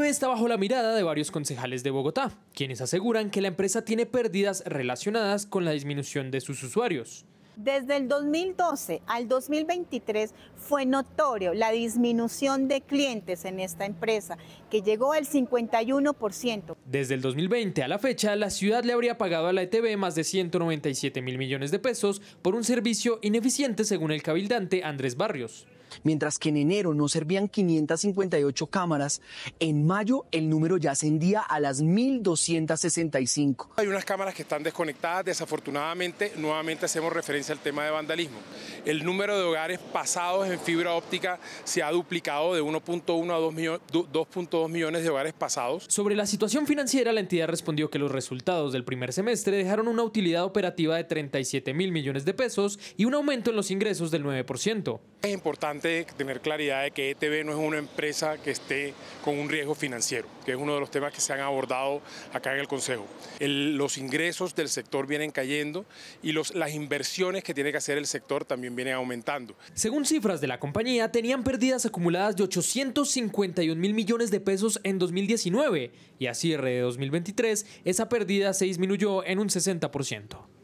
ETV está bajo la mirada de varios concejales de Bogotá, quienes aseguran que la empresa tiene pérdidas relacionadas con la disminución de sus usuarios. Desde el 2012 al 2023 fue notorio la disminución de clientes en esta empresa, que llegó al 51%. Desde el 2020 a la fecha, la ciudad le habría pagado a la ETV más de 197 mil millones de pesos por un servicio ineficiente según el cabildante Andrés Barrios. Mientras que en enero no servían 558 cámaras, en mayo el número ya ascendía a las 1.265. Hay unas cámaras que están desconectadas, desafortunadamente, nuevamente hacemos referencia al tema de vandalismo. El número de hogares pasados en fibra óptica se ha duplicado de 1.1 a 2.2 millones de hogares pasados. Sobre la situación financiera, la entidad respondió que los resultados del primer semestre dejaron una utilidad operativa de 37 mil millones de pesos y un aumento en los ingresos del 9%. Es importante tener claridad de que ETB no es una empresa que esté con un riesgo financiero, que es uno de los temas que se han abordado acá en el Consejo. los ingresos del sector vienen cayendo y los, las inversiones que tiene que hacer el sector también vienen aumentando. Según cifras de la compañía, tenían pérdidas acumuladas de 851 mil millones de pesos en 2019 y a cierre de 2023 esa pérdida se disminuyó en un 60%.